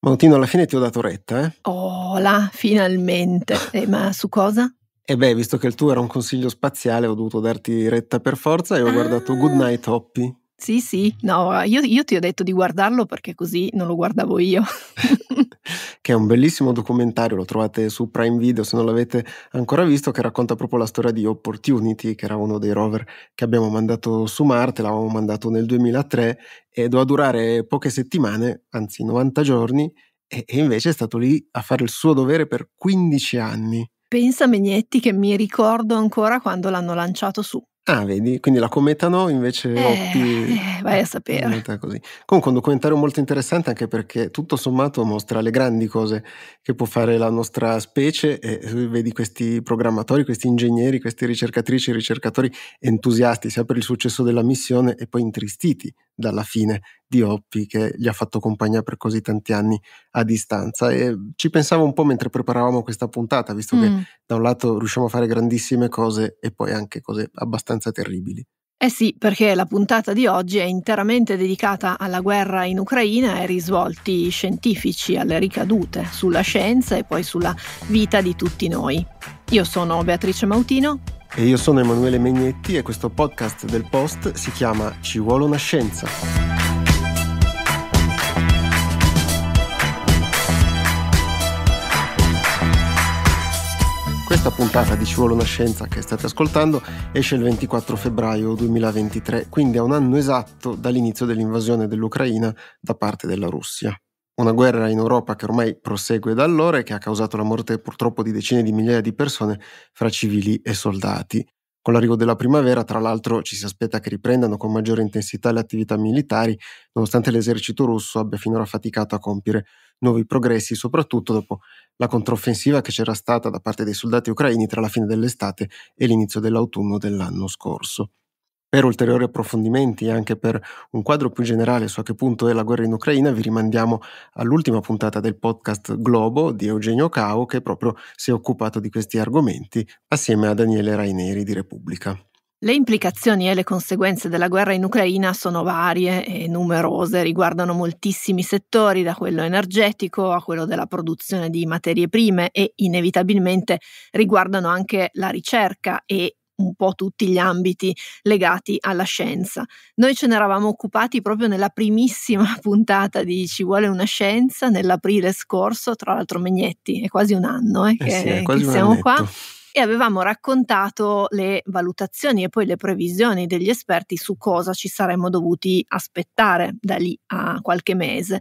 Mautino, alla fine ti ho dato retta, eh? Oh, là, finalmente. Eh, ma su cosa? E eh beh, visto che il tuo era un consiglio spaziale, ho dovuto darti retta per forza e ho ah. guardato Goodnight Hoppy. Sì, sì, no, io, io ti ho detto di guardarlo perché così non lo guardavo io. che è un bellissimo documentario, lo trovate su Prime Video se non l'avete ancora visto, che racconta proprio la storia di Opportunity, che era uno dei rover che abbiamo mandato su Marte, l'avevamo mandato nel 2003 e doveva durare poche settimane, anzi 90 giorni, e, e invece è stato lì a fare il suo dovere per 15 anni. Pensa Megnetti che mi ricordo ancora quando l'hanno lanciato su. Ah, vedi, quindi la cometa no, invece eh, Lotti... Eh, vai a sapere. Comunque un documentario molto interessante anche perché tutto sommato mostra le grandi cose che può fare la nostra specie e eh, vedi questi programmatori, questi ingegneri, queste ricercatrici, ricercatori entusiasti sia per il successo della missione e poi intristiti dalla fine di Oppi che gli ha fatto compagnia per così tanti anni a distanza e ci pensavo un po' mentre preparavamo questa puntata visto mm. che da un lato riusciamo a fare grandissime cose e poi anche cose abbastanza terribili. Eh sì, perché la puntata di oggi è interamente dedicata alla guerra in Ucraina e ai risvolti scientifici, alle ricadute sulla scienza e poi sulla vita di tutti noi. Io sono Beatrice Mautino, e io sono Emanuele Megnetti e questo podcast del Post si chiama Ci vuole una scienza. Questa puntata di Ci vuole una scienza che state ascoltando esce il 24 febbraio 2023, quindi a un anno esatto dall'inizio dell'invasione dell'Ucraina da parte della Russia una guerra in Europa che ormai prosegue da allora e che ha causato la morte purtroppo di decine di migliaia di persone fra civili e soldati. Con l'arrivo della primavera, tra l'altro, ci si aspetta che riprendano con maggiore intensità le attività militari, nonostante l'esercito russo abbia finora faticato a compiere nuovi progressi, soprattutto dopo la controffensiva che c'era stata da parte dei soldati ucraini tra la fine dell'estate e l'inizio dell'autunno dell'anno scorso. Per ulteriori approfondimenti e anche per un quadro più generale su a che punto è la guerra in Ucraina, vi rimandiamo all'ultima puntata del podcast Globo di Eugenio Cao, che proprio si è occupato di questi argomenti assieme a Daniele Raineri di Repubblica. Le implicazioni e le conseguenze della guerra in Ucraina sono varie e numerose, riguardano moltissimi settori, da quello energetico a quello della produzione di materie prime e inevitabilmente riguardano anche la ricerca e un po' tutti gli ambiti legati alla scienza. Noi ce ne eravamo occupati proprio nella primissima puntata di Ci vuole una scienza, nell'aprile scorso, tra l'altro Megnetti, è quasi un anno eh, eh che, eh sì, quasi che siamo qua e avevamo raccontato le valutazioni e poi le previsioni degli esperti su cosa ci saremmo dovuti aspettare da lì a qualche mese.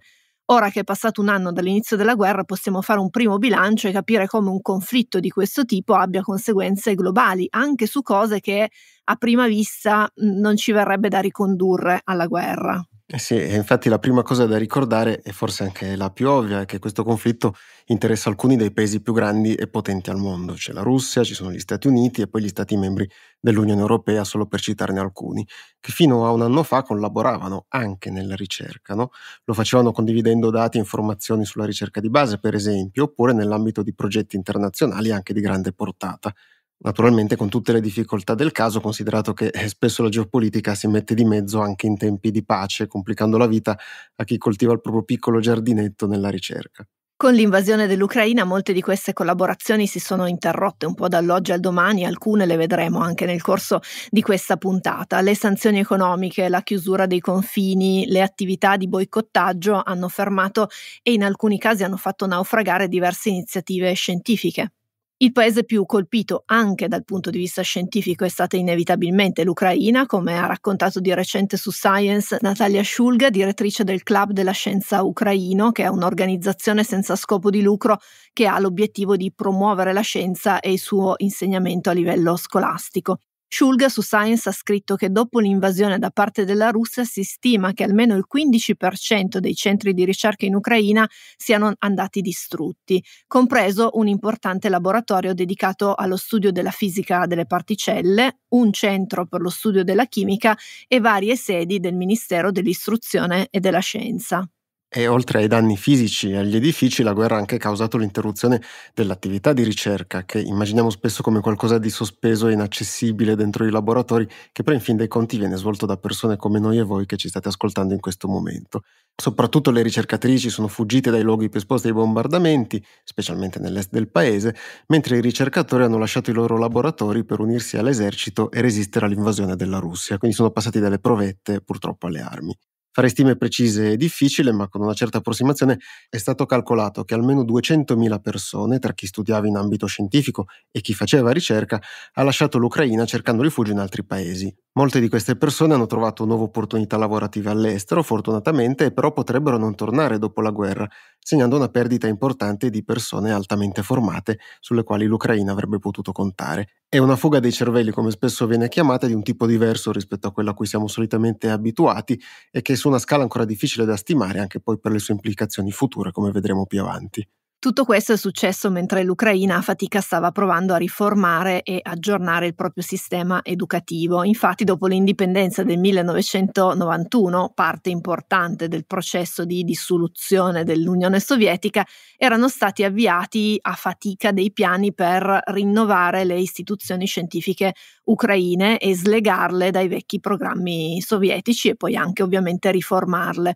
Ora che è passato un anno dall'inizio della guerra possiamo fare un primo bilancio e capire come un conflitto di questo tipo abbia conseguenze globali, anche su cose che a prima vista non ci verrebbe da ricondurre alla guerra sì, infatti la prima cosa da ricordare, e forse anche la più ovvia, è che questo conflitto interessa alcuni dei paesi più grandi e potenti al mondo. C'è la Russia, ci sono gli Stati Uniti e poi gli Stati membri dell'Unione Europea, solo per citarne alcuni, che fino a un anno fa collaboravano anche nella ricerca. No? Lo facevano condividendo dati e informazioni sulla ricerca di base, per esempio, oppure nell'ambito di progetti internazionali anche di grande portata. Naturalmente con tutte le difficoltà del caso, considerato che eh, spesso la geopolitica si mette di mezzo anche in tempi di pace, complicando la vita a chi coltiva il proprio piccolo giardinetto nella ricerca. Con l'invasione dell'Ucraina molte di queste collaborazioni si sono interrotte un po' dall'oggi al domani, alcune le vedremo anche nel corso di questa puntata. Le sanzioni economiche, la chiusura dei confini, le attività di boicottaggio hanno fermato e in alcuni casi hanno fatto naufragare diverse iniziative scientifiche. Il paese più colpito anche dal punto di vista scientifico è stata inevitabilmente l'Ucraina, come ha raccontato di recente su Science Natalia Schulga, direttrice del Club della Scienza Ucraino, che è un'organizzazione senza scopo di lucro che ha l'obiettivo di promuovere la scienza e il suo insegnamento a livello scolastico. Shulga su Science ha scritto che dopo l'invasione da parte della Russia si stima che almeno il 15% dei centri di ricerca in Ucraina siano andati distrutti, compreso un importante laboratorio dedicato allo studio della fisica delle particelle, un centro per lo studio della chimica e varie sedi del Ministero dell'Istruzione e della Scienza. E oltre ai danni fisici e agli edifici, la guerra ha anche causato l'interruzione dell'attività di ricerca, che immaginiamo spesso come qualcosa di sospeso e inaccessibile dentro i laboratori, che però in fin dei conti viene svolto da persone come noi e voi che ci state ascoltando in questo momento. Soprattutto le ricercatrici sono fuggite dai luoghi più esposti ai bombardamenti, specialmente nell'est del paese, mentre i ricercatori hanno lasciato i loro laboratori per unirsi all'esercito e resistere all'invasione della Russia, quindi sono passati dalle provette purtroppo alle armi. Fare stime precise è difficile, ma con una certa approssimazione è stato calcolato che almeno 200.000 persone, tra chi studiava in ambito scientifico e chi faceva ricerca, ha lasciato l'Ucraina cercando rifugio in altri paesi. Molte di queste persone hanno trovato nuove opportunità lavorative all'estero, fortunatamente, però potrebbero non tornare dopo la guerra, segnando una perdita importante di persone altamente formate, sulle quali l'Ucraina avrebbe potuto contare. È una fuga dei cervelli, come spesso viene chiamata, di un tipo diverso rispetto a quella a cui siamo solitamente abituati e che è su una scala ancora difficile da stimare, anche poi per le sue implicazioni future, come vedremo più avanti. Tutto questo è successo mentre l'Ucraina a fatica stava provando a riformare e aggiornare il proprio sistema educativo. Infatti, dopo l'indipendenza del 1991, parte importante del processo di dissoluzione dell'Unione Sovietica, erano stati avviati a fatica dei piani per rinnovare le istituzioni scientifiche ucraine e slegarle dai vecchi programmi sovietici e poi anche ovviamente riformarle.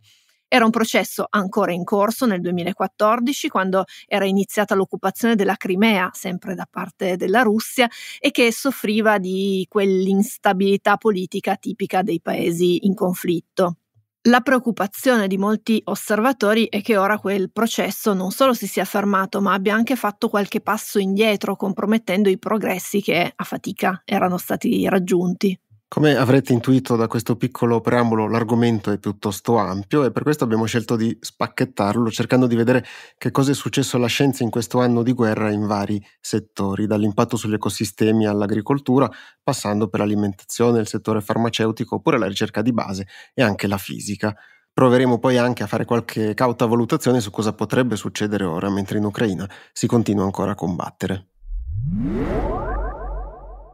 Era un processo ancora in corso nel 2014, quando era iniziata l'occupazione della Crimea, sempre da parte della Russia, e che soffriva di quell'instabilità politica tipica dei paesi in conflitto. La preoccupazione di molti osservatori è che ora quel processo non solo si sia fermato, ma abbia anche fatto qualche passo indietro, compromettendo i progressi che a fatica erano stati raggiunti. Come avrete intuito da questo piccolo preambolo, l'argomento è piuttosto ampio e per questo abbiamo scelto di spacchettarlo cercando di vedere che cosa è successo alla scienza in questo anno di guerra in vari settori, dall'impatto sugli ecosistemi all'agricoltura, passando per l'alimentazione, il settore farmaceutico oppure la ricerca di base e anche la fisica. Proveremo poi anche a fare qualche cauta valutazione su cosa potrebbe succedere ora mentre in Ucraina si continua ancora a combattere.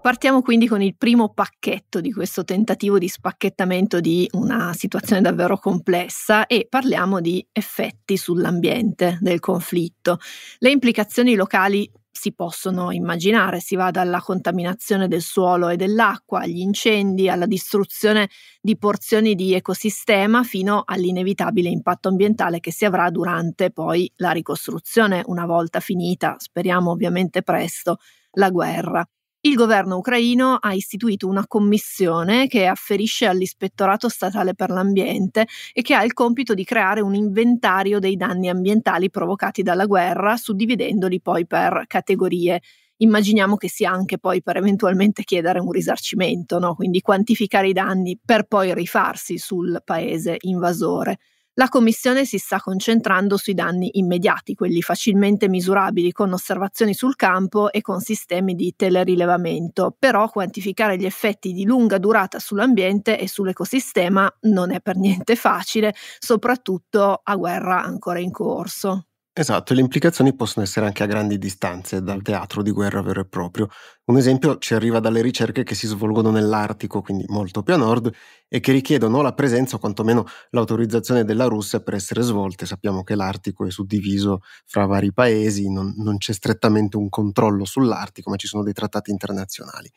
Partiamo quindi con il primo pacchetto di questo tentativo di spacchettamento di una situazione davvero complessa e parliamo di effetti sull'ambiente del conflitto. Le implicazioni locali si possono immaginare, si va dalla contaminazione del suolo e dell'acqua, agli incendi, alla distruzione di porzioni di ecosistema fino all'inevitabile impatto ambientale che si avrà durante poi la ricostruzione, una volta finita, speriamo ovviamente presto, la guerra il governo ucraino ha istituito una commissione che afferisce all'ispettorato statale per l'ambiente e che ha il compito di creare un inventario dei danni ambientali provocati dalla guerra, suddividendoli poi per categorie immaginiamo che sia anche poi per eventualmente chiedere un risarcimento, no? quindi quantificare i danni per poi rifarsi sul paese invasore. La Commissione si sta concentrando sui danni immediati, quelli facilmente misurabili con osservazioni sul campo e con sistemi di telerilevamento, però quantificare gli effetti di lunga durata sull'ambiente e sull'ecosistema non è per niente facile, soprattutto a guerra ancora in corso. Esatto, e le implicazioni possono essere anche a grandi distanze dal teatro di guerra vero e proprio. Un esempio ci arriva dalle ricerche che si svolgono nell'Artico, quindi molto più a nord, e che richiedono la presenza o quantomeno l'autorizzazione della Russia per essere svolte. Sappiamo che l'Artico è suddiviso fra vari paesi, non, non c'è strettamente un controllo sull'Artico, ma ci sono dei trattati internazionali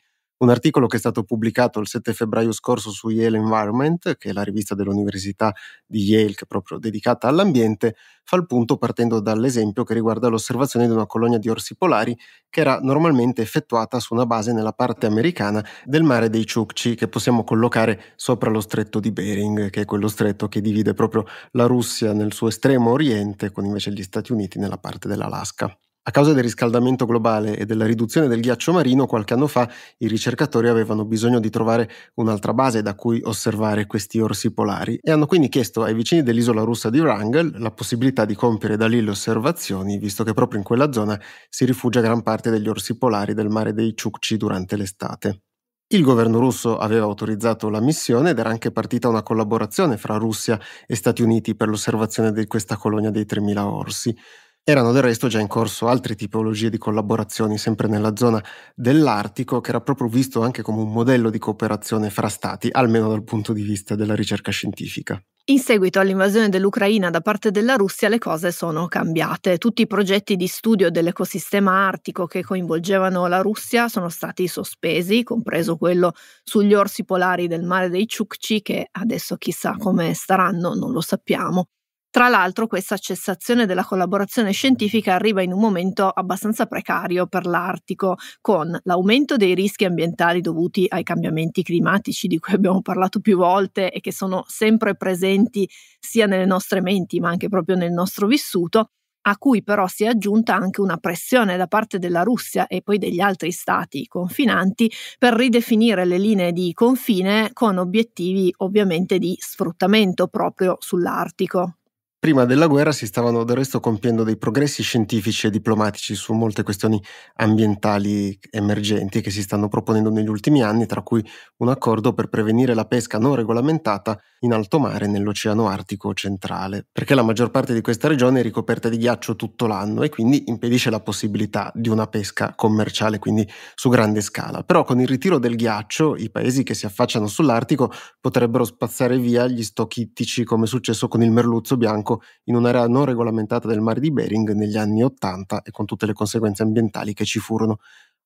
un articolo che è stato pubblicato il 7 febbraio scorso su Yale Environment, che è la rivista dell'Università di Yale che è proprio dedicata all'ambiente, fa il punto partendo dall'esempio che riguarda l'osservazione di una colonia di orsi polari che era normalmente effettuata su una base nella parte americana del mare dei Chukchi, che possiamo collocare sopra lo stretto di Bering, che è quello stretto che divide proprio la Russia nel suo estremo oriente con invece gli Stati Uniti nella parte dell'Alaska. A causa del riscaldamento globale e della riduzione del ghiaccio marino, qualche anno fa i ricercatori avevano bisogno di trovare un'altra base da cui osservare questi orsi polari e hanno quindi chiesto ai vicini dell'isola russa di Wrangel la possibilità di compiere da lì le osservazioni, visto che proprio in quella zona si rifugia gran parte degli orsi polari del mare dei Ciucci durante l'estate. Il governo russo aveva autorizzato la missione ed era anche partita una collaborazione fra Russia e Stati Uniti per l'osservazione di questa colonia dei 3.000 orsi. Erano del resto già in corso altre tipologie di collaborazioni, sempre nella zona dell'Artico, che era proprio visto anche come un modello di cooperazione fra stati, almeno dal punto di vista della ricerca scientifica. In seguito all'invasione dell'Ucraina da parte della Russia le cose sono cambiate. Tutti i progetti di studio dell'ecosistema artico che coinvolgevano la Russia sono stati sospesi, compreso quello sugli orsi polari del mare dei Chukchi, che adesso chissà come staranno, non lo sappiamo. Tra l'altro questa cessazione della collaborazione scientifica arriva in un momento abbastanza precario per l'Artico, con l'aumento dei rischi ambientali dovuti ai cambiamenti climatici di cui abbiamo parlato più volte e che sono sempre presenti sia nelle nostre menti ma anche proprio nel nostro vissuto, a cui però si è aggiunta anche una pressione da parte della Russia e poi degli altri stati confinanti per ridefinire le linee di confine con obiettivi ovviamente di sfruttamento proprio sull'Artico. Prima della guerra si stavano del resto compiendo dei progressi scientifici e diplomatici su molte questioni ambientali emergenti che si stanno proponendo negli ultimi anni, tra cui un accordo per prevenire la pesca non regolamentata in alto mare nell'Oceano Artico centrale, perché la maggior parte di questa regione è ricoperta di ghiaccio tutto l'anno e quindi impedisce la possibilità di una pesca commerciale, quindi su grande scala. Però con il ritiro del ghiaccio i paesi che si affacciano sull'Artico potrebbero spazzare via gli stock ittici come è successo con il merluzzo bianco sbarco ecco, in un'area non regolamentata del mare di Bering negli anni 80 e con tutte le conseguenze ambientali che ci furono.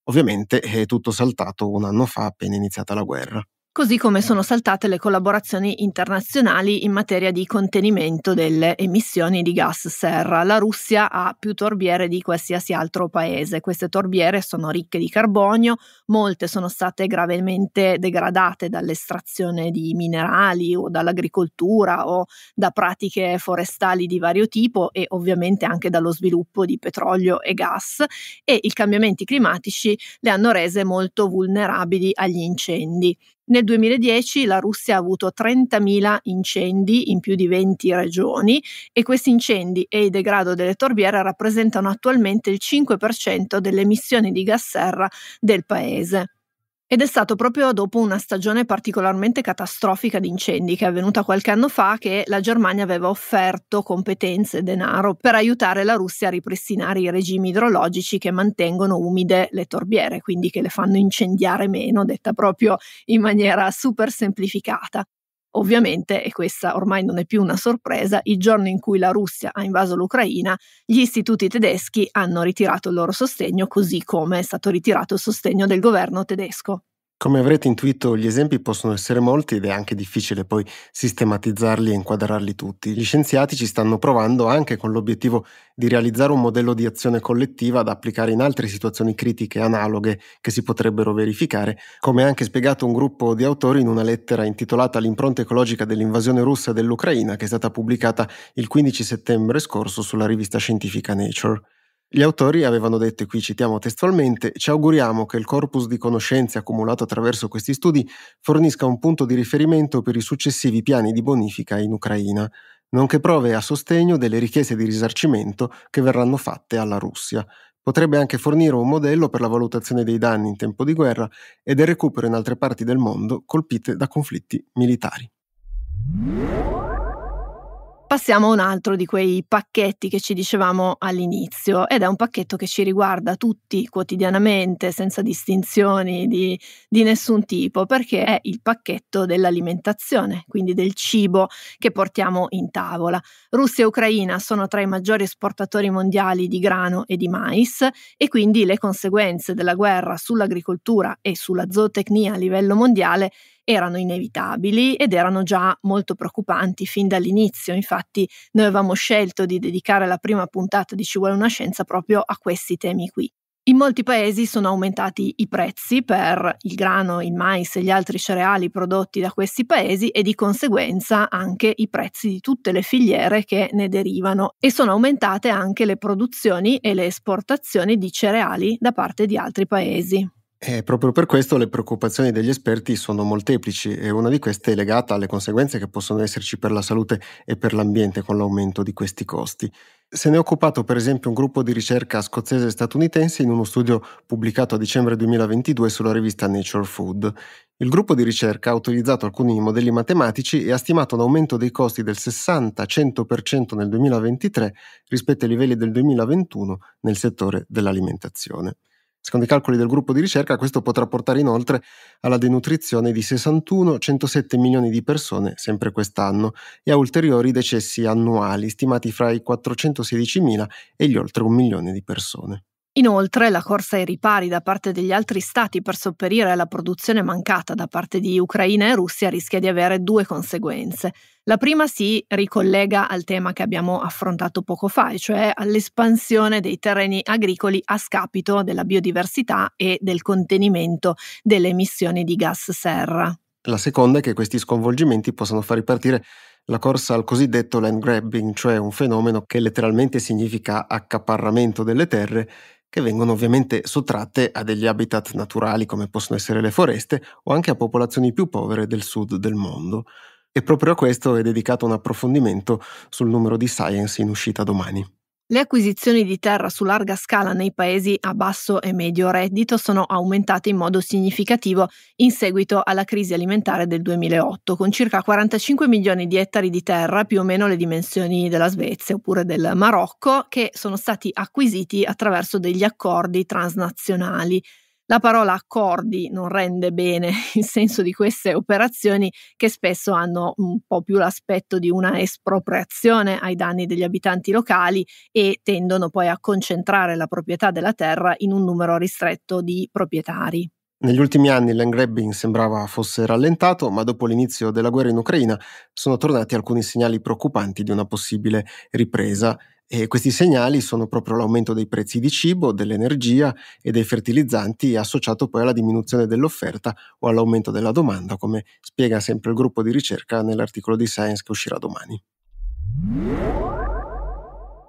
Ovviamente è tutto saltato un anno fa appena iniziata la guerra così come sono saltate le collaborazioni internazionali in materia di contenimento delle emissioni di gas serra. La Russia ha più torbiere di qualsiasi altro paese. Queste torbiere sono ricche di carbonio, molte sono state gravemente degradate dall'estrazione di minerali o dall'agricoltura o da pratiche forestali di vario tipo e ovviamente anche dallo sviluppo di petrolio e gas e i cambiamenti climatici le hanno rese molto vulnerabili agli incendi. Nel 2010 la Russia ha avuto 30.000 incendi in più di 20 regioni e questi incendi e il degrado delle torbiere rappresentano attualmente il 5% delle emissioni di gas serra del paese. Ed è stato proprio dopo una stagione particolarmente catastrofica di incendi che è avvenuta qualche anno fa che la Germania aveva offerto competenze e denaro per aiutare la Russia a ripristinare i regimi idrologici che mantengono umide le torbiere, quindi che le fanno incendiare meno, detta proprio in maniera super semplificata. Ovviamente, e questa ormai non è più una sorpresa, il giorno in cui la Russia ha invaso l'Ucraina, gli istituti tedeschi hanno ritirato il loro sostegno, così come è stato ritirato il sostegno del governo tedesco. Come avrete intuito, gli esempi possono essere molti ed è anche difficile poi sistematizzarli e inquadrarli tutti. Gli scienziati ci stanno provando anche con l'obiettivo di realizzare un modello di azione collettiva da applicare in altre situazioni critiche analoghe che si potrebbero verificare, come ha anche spiegato un gruppo di autori in una lettera intitolata L'impronta ecologica dell'invasione russa dell'Ucraina, che è stata pubblicata il 15 settembre scorso sulla rivista scientifica Nature. Gli autori avevano detto, e qui citiamo testualmente, ci auguriamo che il corpus di conoscenze accumulato attraverso questi studi fornisca un punto di riferimento per i successivi piani di bonifica in Ucraina, nonché prove a sostegno delle richieste di risarcimento che verranno fatte alla Russia. Potrebbe anche fornire un modello per la valutazione dei danni in tempo di guerra e del recupero in altre parti del mondo colpite da conflitti militari passiamo a un altro di quei pacchetti che ci dicevamo all'inizio ed è un pacchetto che ci riguarda tutti quotidianamente senza distinzioni di, di nessun tipo perché è il pacchetto dell'alimentazione, quindi del cibo che portiamo in tavola. Russia e Ucraina sono tra i maggiori esportatori mondiali di grano e di mais e quindi le conseguenze della guerra sull'agricoltura e sulla zootecnia a livello mondiale erano inevitabili ed erano già molto preoccupanti fin dall'inizio. Infatti noi avevamo scelto di dedicare la prima puntata di Ci vuole una scienza proprio a questi temi qui. In molti paesi sono aumentati i prezzi per il grano, il mais e gli altri cereali prodotti da questi paesi e di conseguenza anche i prezzi di tutte le filiere che ne derivano e sono aumentate anche le produzioni e le esportazioni di cereali da parte di altri paesi. E proprio per questo le preoccupazioni degli esperti sono molteplici e una di queste è legata alle conseguenze che possono esserci per la salute e per l'ambiente con l'aumento di questi costi. Se ne è occupato per esempio un gruppo di ricerca scozzese e statunitense in uno studio pubblicato a dicembre 2022 sulla rivista Nature Food. Il gruppo di ricerca ha utilizzato alcuni modelli matematici e ha stimato un aumento dei costi del 60-100% nel 2023 rispetto ai livelli del 2021 nel settore dell'alimentazione. Secondo i calcoli del gruppo di ricerca, questo potrà portare inoltre alla denutrizione di 61-107 milioni di persone, sempre quest'anno, e a ulteriori decessi annuali, stimati fra i 416 mila e gli oltre un milione di persone. Inoltre, la corsa ai ripari da parte degli altri stati per sopperire alla produzione mancata da parte di Ucraina e Russia rischia di avere due conseguenze. La prima si ricollega al tema che abbiamo affrontato poco fa, e cioè all'espansione dei terreni agricoli a scapito della biodiversità e del contenimento delle emissioni di gas serra. La seconda è che questi sconvolgimenti possano far ripartire la corsa al cosiddetto land grabbing, cioè un fenomeno che letteralmente significa accaparramento delle terre che vengono ovviamente sottratte a degli habitat naturali come possono essere le foreste o anche a popolazioni più povere del sud del mondo. E proprio a questo è dedicato un approfondimento sul numero di Science in uscita domani. Le acquisizioni di terra su larga scala nei paesi a basso e medio reddito sono aumentate in modo significativo in seguito alla crisi alimentare del 2008, con circa 45 milioni di ettari di terra, più o meno le dimensioni della Svezia oppure del Marocco, che sono stati acquisiti attraverso degli accordi transnazionali. La parola accordi non rende bene il senso di queste operazioni che spesso hanno un po' più l'aspetto di una espropriazione ai danni degli abitanti locali e tendono poi a concentrare la proprietà della terra in un numero ristretto di proprietari. Negli ultimi anni il land grabbing sembrava fosse rallentato, ma dopo l'inizio della guerra in Ucraina sono tornati alcuni segnali preoccupanti di una possibile ripresa e questi segnali sono proprio l'aumento dei prezzi di cibo, dell'energia e dei fertilizzanti, associato poi alla diminuzione dell'offerta o all'aumento della domanda, come spiega sempre il gruppo di ricerca nell'articolo di Science che uscirà domani.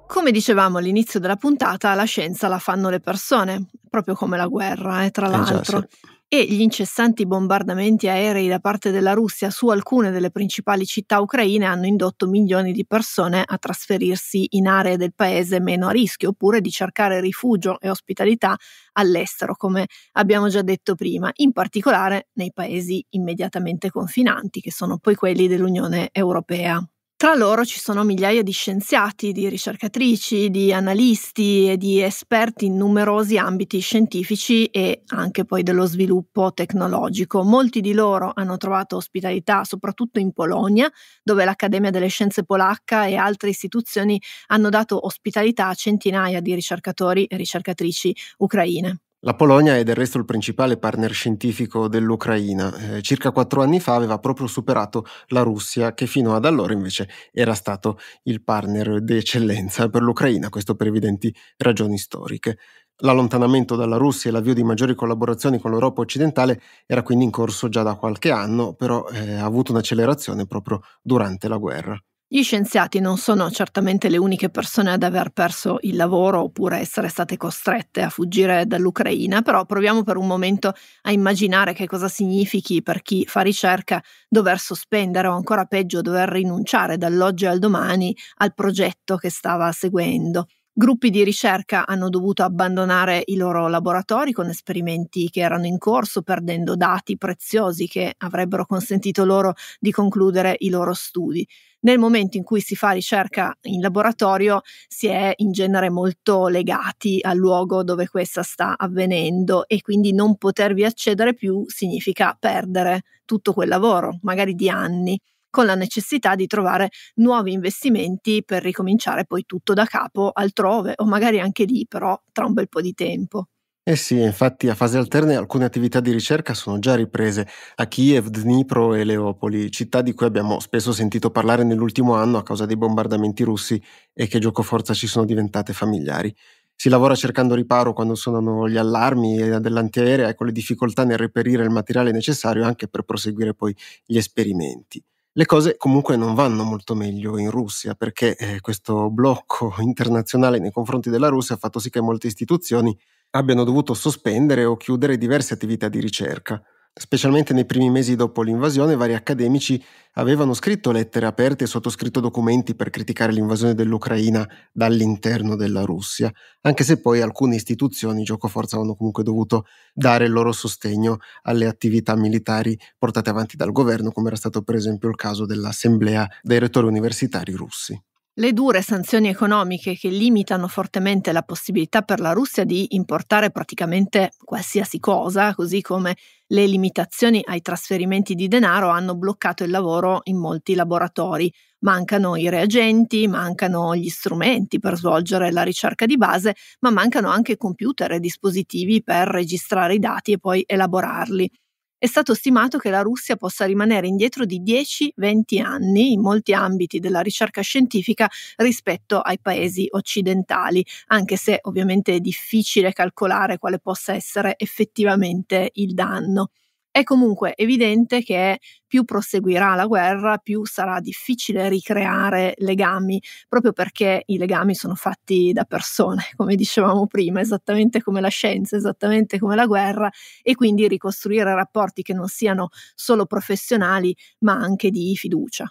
Come dicevamo all'inizio della puntata, la scienza la fanno le persone, proprio come la guerra, eh, tra eh l'altro. E gli incessanti bombardamenti aerei da parte della Russia su alcune delle principali città ucraine hanno indotto milioni di persone a trasferirsi in aree del paese meno a rischio, oppure di cercare rifugio e ospitalità all'estero, come abbiamo già detto prima, in particolare nei paesi immediatamente confinanti, che sono poi quelli dell'Unione Europea. Tra loro ci sono migliaia di scienziati, di ricercatrici, di analisti e di esperti in numerosi ambiti scientifici e anche poi dello sviluppo tecnologico. Molti di loro hanno trovato ospitalità soprattutto in Polonia, dove l'Accademia delle Scienze Polacca e altre istituzioni hanno dato ospitalità a centinaia di ricercatori e ricercatrici ucraine. La Polonia è del resto il principale partner scientifico dell'Ucraina. Eh, circa quattro anni fa aveva proprio superato la Russia, che fino ad allora invece era stato il partner d'eccellenza per l'Ucraina, questo per evidenti ragioni storiche. L'allontanamento dalla Russia e l'avvio di maggiori collaborazioni con l'Europa occidentale era quindi in corso già da qualche anno, però eh, ha avuto un'accelerazione proprio durante la guerra. Gli scienziati non sono certamente le uniche persone ad aver perso il lavoro oppure essere state costrette a fuggire dall'Ucraina, però proviamo per un momento a immaginare che cosa significhi per chi fa ricerca dover sospendere o ancora peggio dover rinunciare dall'oggi al domani al progetto che stava seguendo. Gruppi di ricerca hanno dovuto abbandonare i loro laboratori con esperimenti che erano in corso, perdendo dati preziosi che avrebbero consentito loro di concludere i loro studi. Nel momento in cui si fa ricerca in laboratorio si è in genere molto legati al luogo dove questa sta avvenendo e quindi non potervi accedere più significa perdere tutto quel lavoro, magari di anni con la necessità di trovare nuovi investimenti per ricominciare poi tutto da capo altrove o magari anche lì però tra un bel po' di tempo. Eh sì, infatti a fasi alterne alcune attività di ricerca sono già riprese a Kiev, Dnipro e Leopoli, città di cui abbiamo spesso sentito parlare nell'ultimo anno a causa dei bombardamenti russi e che giocoforza ci sono diventate familiari. Si lavora cercando riparo quando suonano gli allarmi dell'antiaerea e con le difficoltà nel reperire il materiale necessario anche per proseguire poi gli esperimenti. Le cose comunque non vanno molto meglio in Russia perché eh, questo blocco internazionale nei confronti della Russia ha fatto sì che molte istituzioni abbiano dovuto sospendere o chiudere diverse attività di ricerca. Specialmente nei primi mesi dopo l'invasione, vari accademici avevano scritto lettere aperte e sottoscritto documenti per criticare l'invasione dell'Ucraina dall'interno della Russia, anche se poi alcune istituzioni, gioco forza, hanno comunque dovuto dare il loro sostegno alle attività militari portate avanti dal governo, come era stato per esempio il caso dell'Assemblea dei rettori universitari russi. Le dure sanzioni economiche che limitano fortemente la possibilità per la Russia di importare praticamente qualsiasi cosa, così come le limitazioni ai trasferimenti di denaro, hanno bloccato il lavoro in molti laboratori. Mancano i reagenti, mancano gli strumenti per svolgere la ricerca di base, ma mancano anche computer e dispositivi per registrare i dati e poi elaborarli. È stato stimato che la Russia possa rimanere indietro di 10-20 anni in molti ambiti della ricerca scientifica rispetto ai paesi occidentali, anche se ovviamente è difficile calcolare quale possa essere effettivamente il danno. È comunque evidente che più proseguirà la guerra, più sarà difficile ricreare legami, proprio perché i legami sono fatti da persone, come dicevamo prima, esattamente come la scienza, esattamente come la guerra, e quindi ricostruire rapporti che non siano solo professionali, ma anche di fiducia.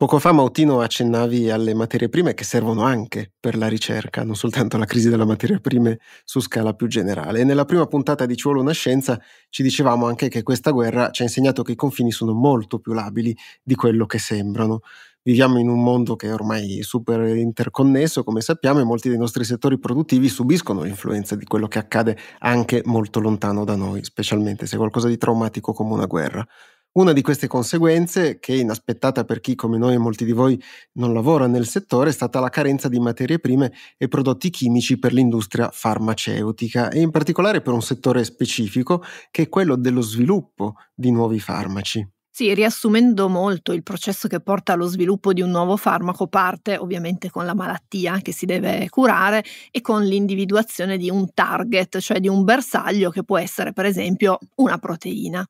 Poco fa Mautino accennavi alle materie prime che servono anche per la ricerca, non soltanto alla crisi delle materie prime su scala più generale. E nella prima puntata di Ci vuole una scienza ci dicevamo anche che questa guerra ci ha insegnato che i confini sono molto più labili di quello che sembrano. Viviamo in un mondo che è ormai super interconnesso, come sappiamo, e molti dei nostri settori produttivi subiscono l'influenza di quello che accade anche molto lontano da noi, specialmente se è qualcosa di traumatico come una guerra. Una di queste conseguenze, che è inaspettata per chi come noi e molti di voi non lavora nel settore, è stata la carenza di materie prime e prodotti chimici per l'industria farmaceutica e in particolare per un settore specifico che è quello dello sviluppo di nuovi farmaci. Sì, riassumendo molto, il processo che porta allo sviluppo di un nuovo farmaco parte ovviamente con la malattia che si deve curare e con l'individuazione di un target, cioè di un bersaglio che può essere per esempio una proteina.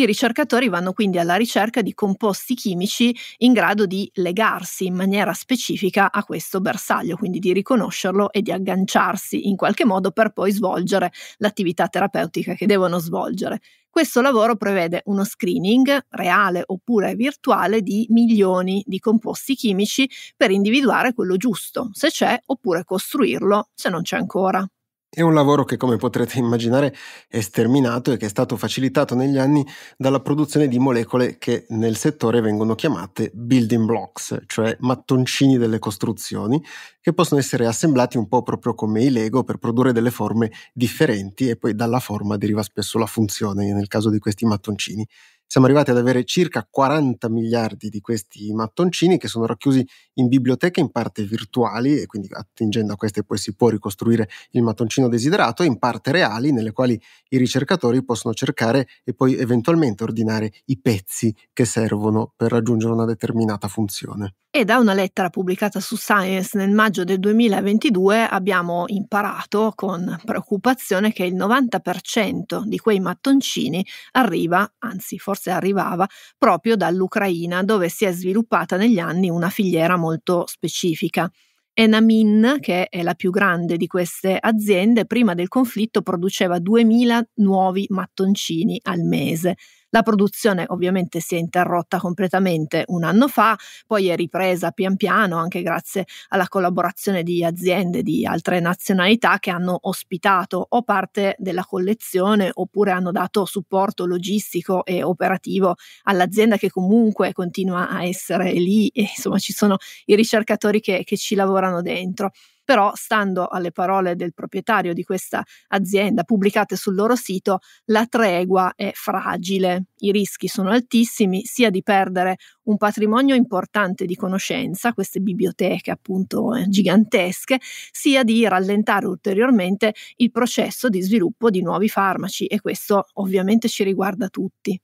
I ricercatori vanno quindi alla ricerca di composti chimici in grado di legarsi in maniera specifica a questo bersaglio, quindi di riconoscerlo e di agganciarsi in qualche modo per poi svolgere l'attività terapeutica che devono svolgere. Questo lavoro prevede uno screening reale oppure virtuale di milioni di composti chimici per individuare quello giusto, se c'è, oppure costruirlo se non c'è ancora. È un lavoro che, come potrete immaginare, è sterminato e che è stato facilitato negli anni dalla produzione di molecole che nel settore vengono chiamate building blocks, cioè mattoncini delle costruzioni, che possono essere assemblati un po' proprio come i Lego per produrre delle forme differenti e poi dalla forma deriva spesso la funzione nel caso di questi mattoncini siamo arrivati ad avere circa 40 miliardi di questi mattoncini che sono racchiusi in biblioteche in parte virtuali e quindi attingendo a queste poi si può ricostruire il mattoncino desiderato e in parte reali nelle quali i ricercatori possono cercare e poi eventualmente ordinare i pezzi che servono per raggiungere una determinata funzione e da una lettera pubblicata su Science nel maggio del 2022 abbiamo imparato con preoccupazione che il 90% di quei mattoncini arriva, anzi forse arrivava, proprio dall'Ucraina dove si è sviluppata negli anni una filiera molto specifica. Enamin, che è la più grande di queste aziende, prima del conflitto produceva 2.000 nuovi mattoncini al mese la produzione ovviamente si è interrotta completamente un anno fa, poi è ripresa pian piano anche grazie alla collaborazione di aziende di altre nazionalità che hanno ospitato o parte della collezione oppure hanno dato supporto logistico e operativo all'azienda che comunque continua a essere lì e insomma ci sono i ricercatori che, che ci lavorano dentro però stando alle parole del proprietario di questa azienda pubblicate sul loro sito, la tregua è fragile, i rischi sono altissimi sia di perdere un patrimonio importante di conoscenza, queste biblioteche appunto eh, gigantesche, sia di rallentare ulteriormente il processo di sviluppo di nuovi farmaci e questo ovviamente ci riguarda tutti.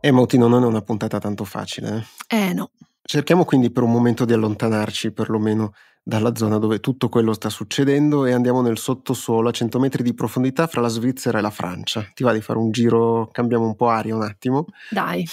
E Moti non è una puntata tanto facile. eh, eh no. Cerchiamo quindi per un momento di allontanarci perlomeno dalla zona dove tutto quello sta succedendo e andiamo nel sottosuolo a 100 metri di profondità fra la Svizzera e la Francia. Ti va di fare un giro, cambiamo un po' aria un attimo? Dai.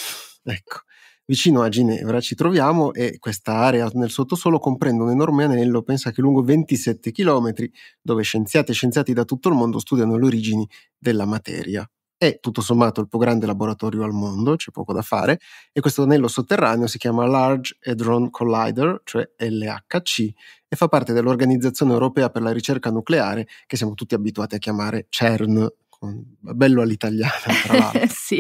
Ecco, vicino a Ginevra ci troviamo e questa area nel sottosuolo comprende un enorme anello, pensa che lungo 27 km, dove scienziati e scienziati da tutto il mondo studiano le origini della materia è tutto sommato il più grande laboratorio al mondo, c'è poco da fare, e questo anello sotterraneo si chiama Large Hadron Collider, cioè LHC, e fa parte dell'Organizzazione Europea per la Ricerca Nucleare, che siamo tutti abituati a chiamare CERN bello all'italiana tra l'altro. sì.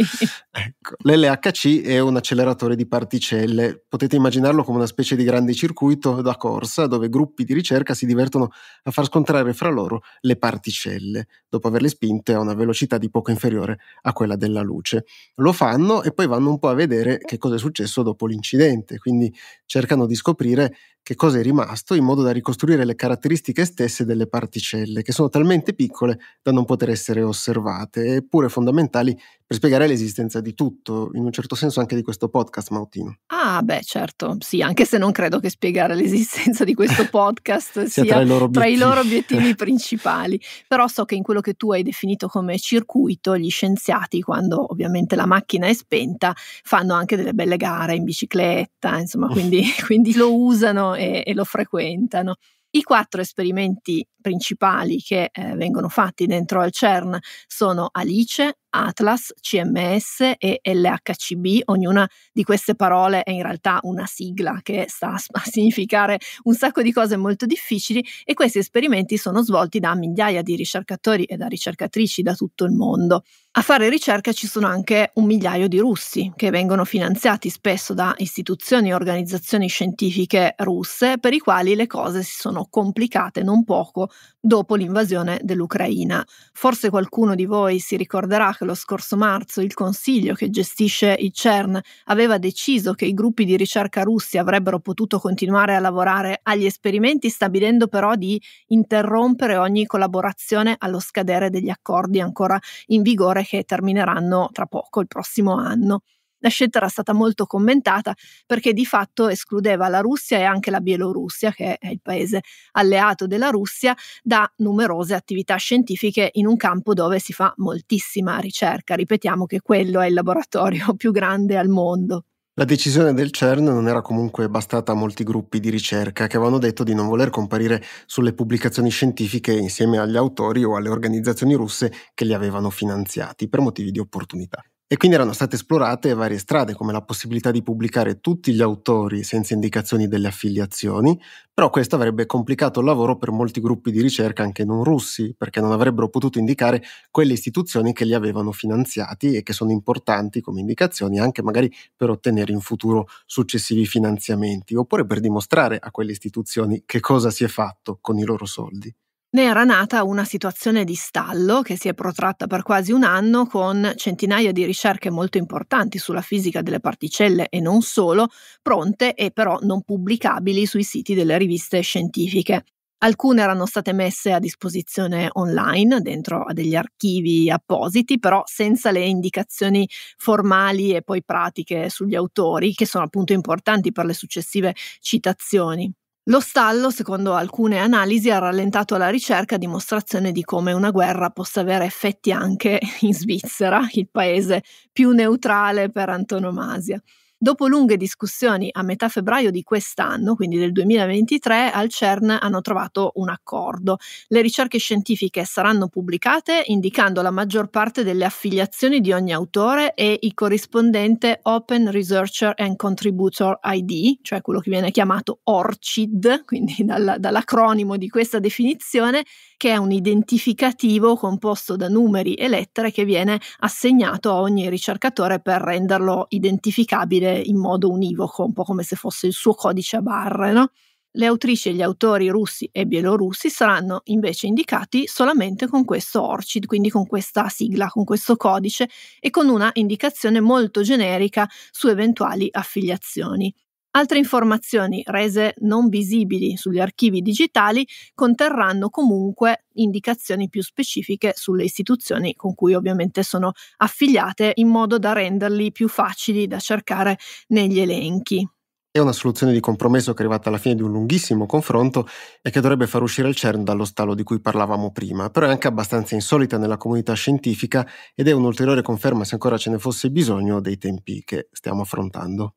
Ecco. L'LHC è un acceleratore di particelle, potete immaginarlo come una specie di grande circuito da corsa dove gruppi di ricerca si divertono a far scontrare fra loro le particelle, dopo averle spinte a una velocità di poco inferiore a quella della luce. Lo fanno e poi vanno un po' a vedere che cosa è successo dopo l'incidente, quindi cercano di scoprire che cosa è rimasto in modo da ricostruire le caratteristiche stesse delle particelle, che sono talmente piccole da non poter essere osservate riservate, eppure fondamentali per spiegare l'esistenza di tutto, in un certo senso anche di questo podcast, Mautino. Ah, beh, certo, sì, anche se non credo che spiegare l'esistenza di questo podcast sia, sia tra, i loro, tra i loro obiettivi principali, però so che in quello che tu hai definito come circuito, gli scienziati, quando ovviamente la macchina è spenta, fanno anche delle belle gare in bicicletta, insomma, oh. quindi, quindi lo usano e, e lo frequentano. I quattro esperimenti principali che eh, vengono fatti dentro al CERN sono Alice, Atlas, CMS e LHCB. Ognuna di queste parole è in realtà una sigla che sta a significare un sacco di cose molto difficili e questi esperimenti sono svolti da migliaia di ricercatori e da ricercatrici da tutto il mondo. A fare ricerca ci sono anche un migliaio di russi che vengono finanziati spesso da istituzioni e organizzazioni scientifiche russe per i quali le cose si sono complicate non poco dopo l'invasione dell'Ucraina. Forse qualcuno di voi si ricorderà che lo scorso marzo il Consiglio che gestisce il CERN aveva deciso che i gruppi di ricerca russi avrebbero potuto continuare a lavorare agli esperimenti, stabilendo però di interrompere ogni collaborazione allo scadere degli accordi ancora in vigore che termineranno tra poco, il prossimo anno. La scelta era stata molto commentata perché di fatto escludeva la Russia e anche la Bielorussia, che è il paese alleato della Russia, da numerose attività scientifiche in un campo dove si fa moltissima ricerca. Ripetiamo che quello è il laboratorio più grande al mondo. La decisione del CERN non era comunque bastata a molti gruppi di ricerca che avevano detto di non voler comparire sulle pubblicazioni scientifiche insieme agli autori o alle organizzazioni russe che li avevano finanziati per motivi di opportunità. E quindi erano state esplorate varie strade, come la possibilità di pubblicare tutti gli autori senza indicazioni delle affiliazioni, però questo avrebbe complicato il lavoro per molti gruppi di ricerca anche non russi, perché non avrebbero potuto indicare quelle istituzioni che li avevano finanziati e che sono importanti come indicazioni anche magari per ottenere in futuro successivi finanziamenti, oppure per dimostrare a quelle istituzioni che cosa si è fatto con i loro soldi ne era nata una situazione di stallo che si è protratta per quasi un anno con centinaia di ricerche molto importanti sulla fisica delle particelle e non solo, pronte e però non pubblicabili sui siti delle riviste scientifiche. Alcune erano state messe a disposizione online dentro a degli archivi appositi, però senza le indicazioni formali e poi pratiche sugli autori, che sono appunto importanti per le successive citazioni. Lo stallo, secondo alcune analisi, ha rallentato la ricerca a dimostrazione di come una guerra possa avere effetti anche in Svizzera, il paese più neutrale per antonomasia. Dopo lunghe discussioni a metà febbraio di quest'anno, quindi del 2023, al CERN hanno trovato un accordo. Le ricerche scientifiche saranno pubblicate indicando la maggior parte delle affiliazioni di ogni autore e il corrispondente Open Researcher and Contributor ID, cioè quello che viene chiamato ORCID, quindi dalla, dall'acronimo di questa definizione, che è un identificativo composto da numeri e lettere che viene assegnato a ogni ricercatore per renderlo identificabile in modo univoco, un po' come se fosse il suo codice a barre, no? Le autrici e gli autori russi e bielorussi saranno invece indicati solamente con questo ORCID, quindi con questa sigla, con questo codice e con una indicazione molto generica su eventuali affiliazioni. Altre informazioni rese non visibili sugli archivi digitali conterranno comunque indicazioni più specifiche sulle istituzioni con cui ovviamente sono affiliate in modo da renderli più facili da cercare negli elenchi. È una soluzione di compromesso che è arrivata alla fine di un lunghissimo confronto e che dovrebbe far uscire il CERN dallo stallo di cui parlavamo prima, però è anche abbastanza insolita nella comunità scientifica ed è un'ulteriore conferma, se ancora ce ne fosse bisogno, dei tempi che stiamo affrontando.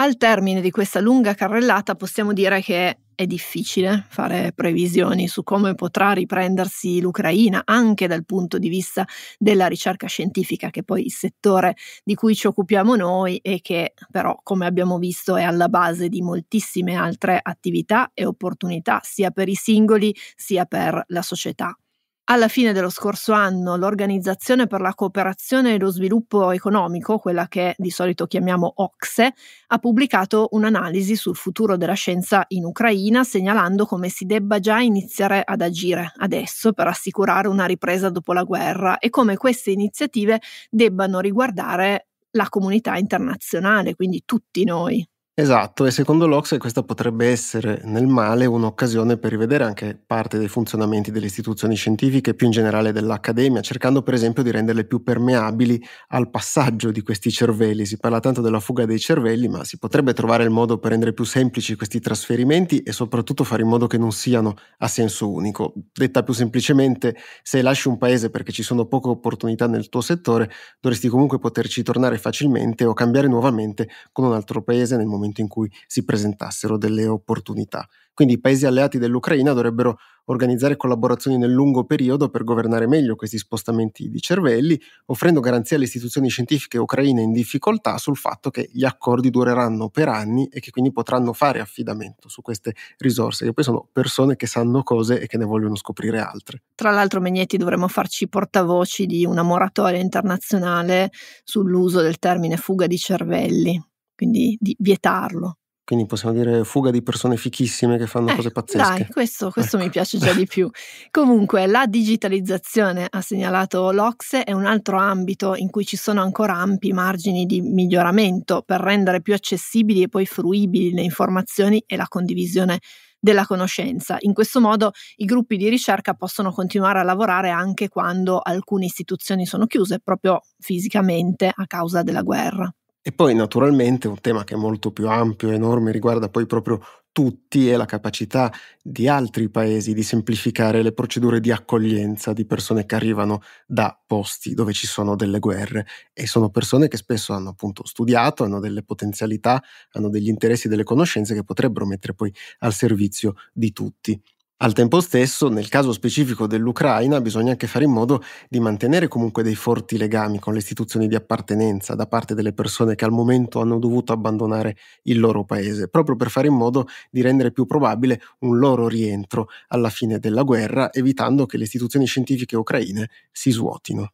Al termine di questa lunga carrellata possiamo dire che è difficile fare previsioni su come potrà riprendersi l'Ucraina anche dal punto di vista della ricerca scientifica, che è poi il settore di cui ci occupiamo noi e che però, come abbiamo visto, è alla base di moltissime altre attività e opportunità, sia per i singoli sia per la società. Alla fine dello scorso anno l'Organizzazione per la cooperazione e lo sviluppo economico, quella che di solito chiamiamo OXE, ha pubblicato un'analisi sul futuro della scienza in Ucraina, segnalando come si debba già iniziare ad agire adesso per assicurare una ripresa dopo la guerra e come queste iniziative debbano riguardare la comunità internazionale, quindi tutti noi. Esatto, e secondo l'Ox questa potrebbe essere nel male un'occasione per rivedere anche parte dei funzionamenti delle istituzioni scientifiche e più in generale dell'accademia, cercando per esempio di renderle più permeabili al passaggio di questi cervelli. Si parla tanto della fuga dei cervelli, ma si potrebbe trovare il modo per rendere più semplici questi trasferimenti e soprattutto fare in modo che non siano a senso unico. Detta più semplicemente, se lasci un paese perché ci sono poche opportunità nel tuo settore, dovresti comunque poterci tornare facilmente o cambiare nuovamente con un altro paese nel momento momento in cui si presentassero delle opportunità. Quindi i paesi alleati dell'Ucraina dovrebbero organizzare collaborazioni nel lungo periodo per governare meglio questi spostamenti di cervelli, offrendo garanzie alle istituzioni scientifiche ucraine in difficoltà sul fatto che gli accordi dureranno per anni e che quindi potranno fare affidamento su queste risorse, che poi sono persone che sanno cose e che ne vogliono scoprire altre. Tra l'altro, Megnetti, dovremmo farci portavoci di una moratoria internazionale sull'uso del termine fuga di cervelli quindi di vietarlo. Quindi possiamo dire fuga di persone fichissime che fanno eh, cose pazzesche. Dai, questo, questo ecco. mi piace già di più. Comunque, la digitalizzazione, ha segnalato l'Ocse, è un altro ambito in cui ci sono ancora ampi margini di miglioramento per rendere più accessibili e poi fruibili le informazioni e la condivisione della conoscenza. In questo modo i gruppi di ricerca possono continuare a lavorare anche quando alcune istituzioni sono chiuse, proprio fisicamente a causa della guerra. E poi naturalmente un tema che è molto più ampio, enorme, riguarda poi proprio tutti e la capacità di altri paesi di semplificare le procedure di accoglienza di persone che arrivano da posti dove ci sono delle guerre e sono persone che spesso hanno appunto studiato, hanno delle potenzialità, hanno degli interessi, delle conoscenze che potrebbero mettere poi al servizio di tutti. Al tempo stesso, nel caso specifico dell'Ucraina, bisogna anche fare in modo di mantenere comunque dei forti legami con le istituzioni di appartenenza da parte delle persone che al momento hanno dovuto abbandonare il loro paese, proprio per fare in modo di rendere più probabile un loro rientro alla fine della guerra, evitando che le istituzioni scientifiche ucraine si svuotino.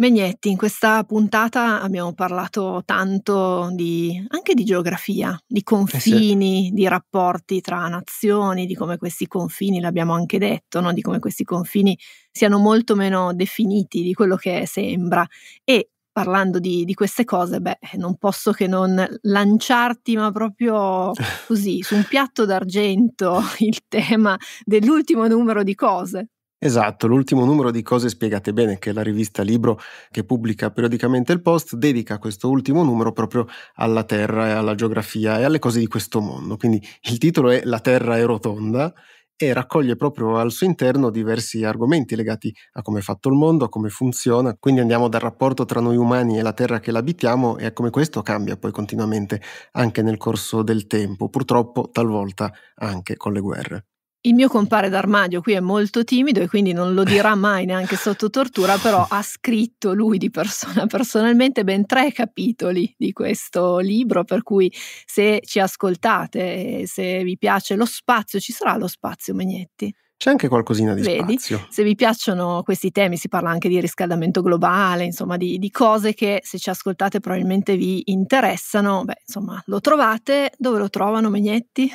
Megnetti, in questa puntata abbiamo parlato tanto di, anche di geografia, di confini, eh sì. di rapporti tra nazioni, di come questi confini, l'abbiamo anche detto, no? di come questi confini siano molto meno definiti di quello che sembra. E parlando di, di queste cose, beh, non posso che non lanciarti, ma proprio così, su un piatto d'argento, il tema dell'ultimo numero di cose. Esatto, l'ultimo numero di Cose Spiegate Bene, che è la rivista libro che pubblica periodicamente il Post, dedica questo ultimo numero proprio alla Terra e alla geografia e alle cose di questo mondo. Quindi il titolo è La Terra è rotonda e raccoglie proprio al suo interno diversi argomenti legati a come è fatto il mondo, a come funziona, quindi andiamo dal rapporto tra noi umani e la terra che l'abitiamo e a come questo cambia poi continuamente anche nel corso del tempo, purtroppo talvolta anche con le guerre. Il mio compare d'armadio qui è molto timido e quindi non lo dirà mai neanche sotto tortura, però ha scritto lui di persona personalmente ben tre capitoli di questo libro, per cui se ci ascoltate, se vi piace lo spazio, ci sarà lo spazio Magnetti. C'è anche qualcosina di Vedi? spazio. Se vi piacciono questi temi, si parla anche di riscaldamento globale, insomma, di, di cose che se ci ascoltate probabilmente vi interessano. Beh, insomma, lo trovate. Dove lo trovano Magnetti?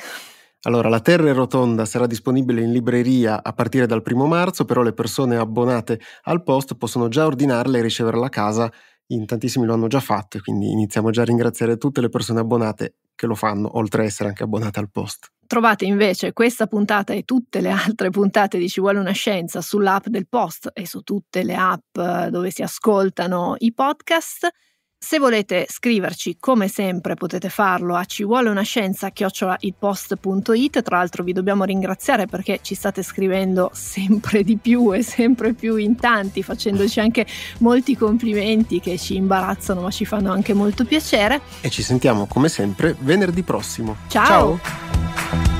Allora, La Terra è rotonda sarà disponibile in libreria a partire dal primo marzo, però le persone abbonate al post possono già ordinarla e riceverla a casa. In tantissimi lo hanno già fatto, quindi iniziamo già a ringraziare tutte le persone abbonate che lo fanno, oltre a essere anche abbonate al post. Trovate invece questa puntata e tutte le altre puntate di Ci vuole una scienza sull'app del post e su tutte le app eh, dove si ascoltano i podcast. Se volete scriverci, come sempre potete farlo a ci vuole una scienza chiocciolaitpost.it, tra l'altro vi dobbiamo ringraziare perché ci state scrivendo sempre di più e sempre più in tanti, facendoci anche molti complimenti che ci imbarazzano ma ci fanno anche molto piacere. E ci sentiamo come sempre venerdì prossimo. Ciao! Ciao.